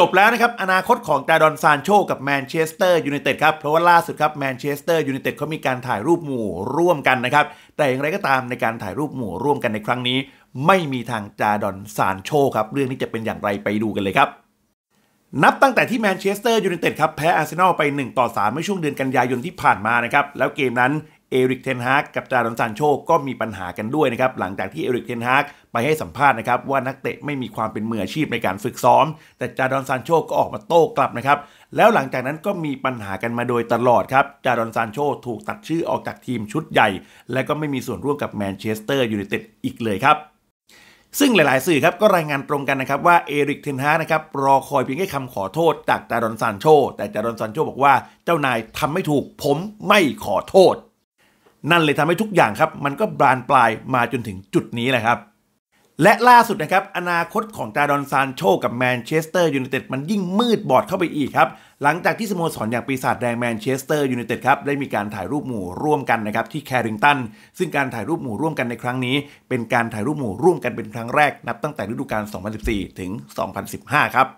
จบแล้วนะครับอนาคตของจาดอนซานโช กับแมนเชสเตอร์ยูไนเต็ดครับเพราะว่าล่าสุดครับแมนเชสเตอร์ยูไนเต็ดเขามีการถ่ายรูปหมู่ร่วมกันนะครับแต่อย่างไรก็ตามในการถ่ายรูปหมู่ร่วมกันในครั้งนี้ ไม่มีทางจาดอนซานโชครับเรื่องนี้จะเป็นอย่างไรไปดูกันเลยครับ นับตั้งแต่ที่แมนเชสเตอร์ยูไนเต็ดครับแพ้อาร์เซนอลไป1ต่อ3เมื่อช่วงเดือนกันยายนที่ผ่านมานะครับแล้วเกมนั้นเอริกเทนฮากกับจารอนซานโชก็มีปัญหากันด้วยนะครับ หลังจากที่เอริกเทนฮากไปให้สัมภาษณ์นะครับ ว่านักเตะไม่มีความเป็นมืออาชีพในการฝึกซ้อม แต่จารอนซานโชก็ออกมาโต้กลับนะครับ แล้วหลังจากนั้นก็มีปัญหากันมาโดยตลอดครับจารอนซานโชถูกตัดชื่อออกจากทีมชุดใหญ่ และก็ไม่มีส่วนร่วมกับแมนเชสเตอร์ยูไนเต็ดอีกเลยครับ ซึ่งหลายๆ สื่อครับก็รายงานตรงกันนะครับว่าเอริกเทนฮานะครับรอคอยเพียงแค่คำขอโทษ จากจารอนซานโชแต่จารอนซานโชบอกว่าเจ้านายทำไม่ถูกผมไม่ขอโทษนั่นเลยทำให้ทุกอย่างครับมันก็บานปลายมาจนถึงจุดนี้แหละครับและล่าสุดนะครับอนาคตของจาดอนซานโชกับแมนเชสเตอร์ยูไนเต็ดมันยิ่งมืดบอดเข้าไปอีกครับหลังจากที่สโมสรออย่างปีศาจแดงแมนเชสเตอร์ยูไนเต็ดครับได้มีการถ่ายรูปหมู่ร่วมกันนะครับที่แคริงตันซึ่งการถ่ายรูปหมู่ร่วมกันในครั้งนี้ เป็นการถ่ายรูปหมู่ร่วมกันเป็นครั้งแรก นับตั้งแต่ฤดูกาล2014ถึง2015ครับ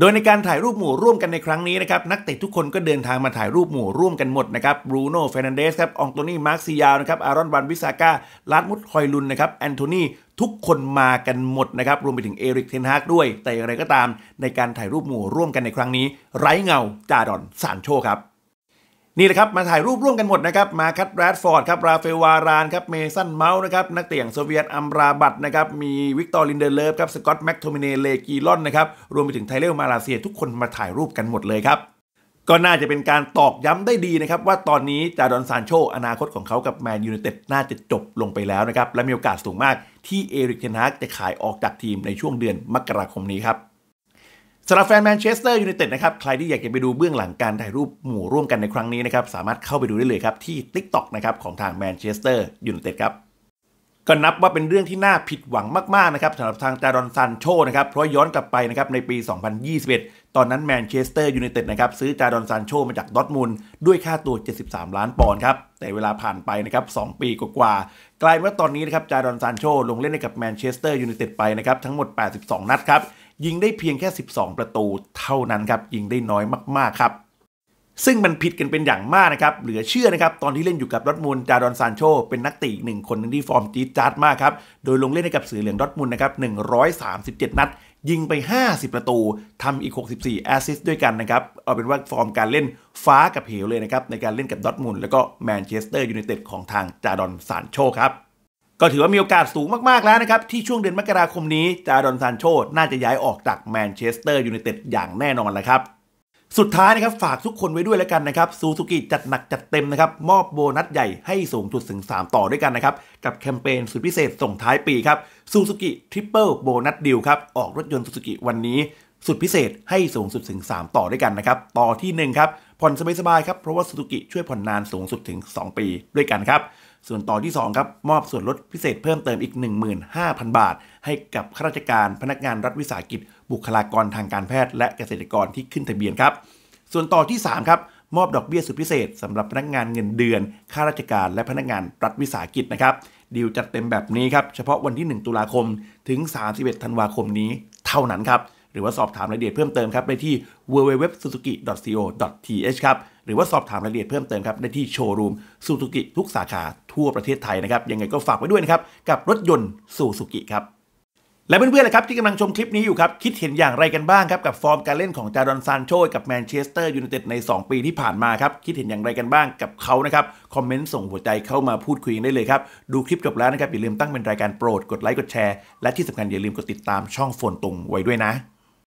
โดยในการถ่ายรูปหมู่ร่วมกันในครั้งนี้นะครับนักเตะทุกคนก็เดินทางมาถ่ายรูปหมู่ร่วมกันหมดนะครับบรูโน่เฟรนันเดสครับองโตนี่มาร์คซิยาวนะครับอารอนวันวิสาก้าลาดมุดคอยลุนนะครับแอนโทนีทุกคนมากันหมดนะครับรวมไปถึงเอริกเทนฮากด้วย แต่อย่างไรก็ตาม ในการถ่ายรูปหมู่ร่วมกันในครั้งนี้ ไร้เงาจารอนซานโชครับนี่แหละครับมาถ่ายรูปร่วมกันหมดนะครับมาคัตแรดฟอร์ดครับราเฟลวารานครับเมสันเมาส์นะครับนักเตะอย่างโซเวียตอัมราบัตนะครับมีวิกตอร์ลินเดอร์เลฟครับสกอตแม็กโทมิเนเลกีลอนนะครับรวมไปถึงไทเลอรมาลาเซียทุกคนมาถ่ายรูปกันหมดเลยครับก็น่าจะเป็นการตอกย้ำได้ดีนะครับว่าตอนนี้จารอนซานโชอนาคตของเขากับแมนยูไนเต็ดน่าจะจบลงไปแล้วนะครับและมีโอกาสสูงมาก ที่เอริกเทนฮากจะขายออกจากทีมในช่วงเดือนมกราคมนี้ครับสำหรับแฟนแมนเชสเตอร์ยูไนเต็ดนะครับใครที่อยากจะไปดูเบื้องหลังการถ่ายรูปหมู่ร่วมกันในครั้งนี้นะครับสามารถเข้าไปดูได้เลยครับ ที่ TikTok นะครับของทางแมนเชสเตอร์ยูไนเต็ดครับก็นับว่าเป็นเรื่องที่น่าผิดหวังมากๆนะครับสำหรับทางจารอนซันโชนะครับเพราะย้อนกลับไปนะครับในปี 2021 ตอนนั้นแมนเชสเตอร์ยูไนเต็ดนะครับซื้อจารอนซันโชมาจากดอทมูลด้วยค่าตัว 73 ล้านปอนด์ครับแต่เวลาผ่านไปนะครับ 2 ปีกว่าๆกลายว่าตอนนี้นะครับจารอนซันโชลงเล่นให้กับแมนเชสเตอร์ยูไนเต็ดไปนะครับทั้งหมด 82นัดครับยิงได้เพียงแค่ 12 ประตูเท่านั้นครับ ยิงได้น้อยมากๆครับ ซึ่งมันผิดกันเป็นอย่างมากนะครับ เหลือเชื่อนะครับ ตอนที่เล่นอยู่กับดอทมูลจารอนซานโช เป็นนักเตะหนึ่งคนนึงที่ฟอร์มจี๊ดจ๊าดมากครับ โดยลงเล่นให้กับสื่อเหลืองดอทมูลนะครับ 137 นัด ยิงไป 50 ประตู ทำอีก 64 แอสซิสต์ด้วยกันนะครับ เอาเป็นว่าฟอร์มการเล่นฟ้ากับเหวเลยนะครับ ในการเล่นกับดอทมูลแล้วก็แมนเชสเตอร์ยูไนเต็ดของทางจารอนซานโชครับก็ถือว่ามีโอกาสสูงมาก ๆ แล้วนะครับ ที่ช่วงเดือนมกราคมนี้จาดอนซานโช น่าจะย้ายออกจากแมนเชสเตอร์ยูไนเต็ดอย่างแน่นอนแล้วครับ สุดท้ายนะครับฝากทุกคนไว้ด้วยแล้วกันนะครับซูซูกิจัดหนักจัดเต็มนะครับมอบโบนัสใหญ่ให้สูงสุดถึง 3 ต่อด้วยกันนะครับกับแคมเปญสุดพิเศษส่งท้ายปีครับซูซูกิทริปเปิลโบนัสดิวครับออกรถยนต์ซูซูกิวันนี้ สุดพิเศษให้สูงสุดถึง 3ต่อด้วยกันนะครับ ต่อที่1ครับผ่อนสบายๆครับเพราะว่าสุ z ุกิช่วยผ่อนนานสูงสุดถึง 2 ปีด้วยกันครับ ส่วนต่อที่ 2 ครับมอบส่วนลดพิเศษเพิ่มเติมอีก 15,000 บาท ให้กับข้าราชการพนักงานรัฐวิสาหกิจบุคลากรทางการแพทย์และเกษตรกรที่ขึ้นทะเบียนครับส่วนต่อที่ 3 ครับ มอบดอกเบี้ยสุดพิเศษสำหรับ พนักงานเงินเดือน ข้าราชการและพนักงานรัฐวิสาหกิจนะครับ ดีลจัดเต็มแบบนี้ครับเฉพาะวันที่ 1 ตุลาคมถึง 31 ธันวาคมนี้เท่านั้นครับหรือว่า สอบถามรายละเอียดเพิ่มเติมครับได้ที่ www.suzuki.co.th ครับ หรือว่า สอบถามรายละเอียดเพิ่มเติมครับได้ที่โชว์รูมซูซูกิทุกสาขาทั่วประเทศไทยนะครับ ยังไงก็ฝากไว้ด้วยนะครับกับรถยนต์ซูซูกิครับ และเพื่อนๆนะครับที่กำลังชมคลิปนี้อยู่ครับคิดเห็นอย่างไรกันบ้างครับกับฟอร์มการเล่นของจารอนซานโช กับแมนเชสเตอร์ยูไนเต็ดใน 2 ปีที่ผ่านมาครับคิดเห็นอย่างไรกันบ้างกับเขานะครับคอมเมนต์ส่งหัวใจเข้ามาพูดคุยได้เลยครับดูคลิปจบแล้วนะครับอย่าลืมตั้งเป็นรายการโปรดกดไลค์กดแชร์และที่สำคัญอย่าลืมกดติดตามช่องโฟนตรงไว้ด้วยนะ